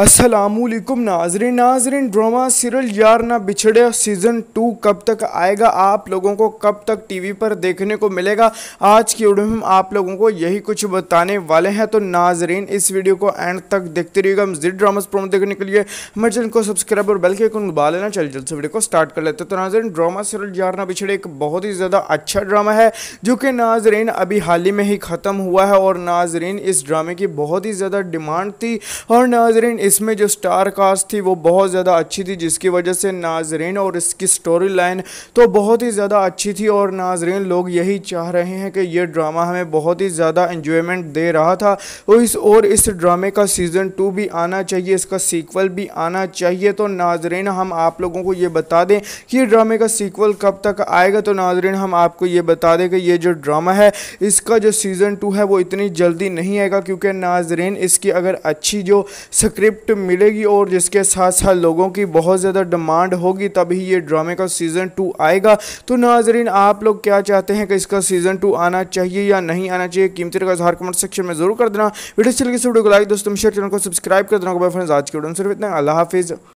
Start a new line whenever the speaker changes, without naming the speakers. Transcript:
असलकुम नाजरन नाजरन drama serial यार ना बिछड़े सीज़न टू कब तक आएगा आप लोगों को कब तक टीवी पर देखने को मिलेगा आज की वीडियो में हम आप लोगों को यही कुछ बताने वाले हैं तो नाजरीन इस वीडियो को एंड तक देखते रहिएगा मजीद ड्रामा प्रोमो देखने के लिए हमारे चैनल को सब्सक्राइब और बेल के आइकन दबा लेना चल जल्द से वीडियो को स्टार्ट कर लेते तो नाजरन ड्रामा सीरियल यार ना बिछड़े एक बहुत ही ज़्यादा अच्छा ड्रामा है जो कि नाजरीन अभी हाल ही में ही ख़त्म हुआ है और नाजरीन इस ड्रामे की बहुत ही ज़्यादा डिमांड थी और नाजरीन इसमें जो स्टार कास्ट थी वो बहुत ज़्यादा अच्छी थी जिसकी वजह से नाजरीन और इसकी स्टोरी लाइन तो बहुत ही ज़्यादा अच्छी थी और नाजरीन लोग यही चाह रहे हैं कि ये ड्रामा हमें बहुत ही ज़्यादा इन्जॉयमेंट दे रहा था और तो इस और इस ड्रामे का सीज़न टू भी आना चाहिए इसका सीक्वल भी आना चाहिए तो नाजरीन हम आप लोगों को ये बता दें कि ये ड्रामे का सीक्वल कब तक आएगा तो नाजरीन हम आपको ये बता दें कि ये जो ड्रामा है इसका जो सीज़न टू है वो इतनी जल्दी नहीं आएगा क्योंकि नाजरीन इसकी अगर अच्छी जो सक्रिय स्क्रिप्ट मिलेगी और जिसके साथ साथ लोगों की बहुत ज़्यादा डिमांड होगी तभी ये ड्रामे का सीज़न टू आएगा तो नाजरीन आप लोग क्या चाहते हैं कि इसका सीज़न टू आना चाहिए या नहीं आना चाहिए कीमती का हर कमेंट सेक्शन में जरूर कर देना वीडियो चल के तो वीडियो को लाइक दोस्तों शेयर चैनल को सब्सक्राइब कर देना फ्रेंड्स आज के वीडियो सिर्फ इतना अल्लाह हाफिज़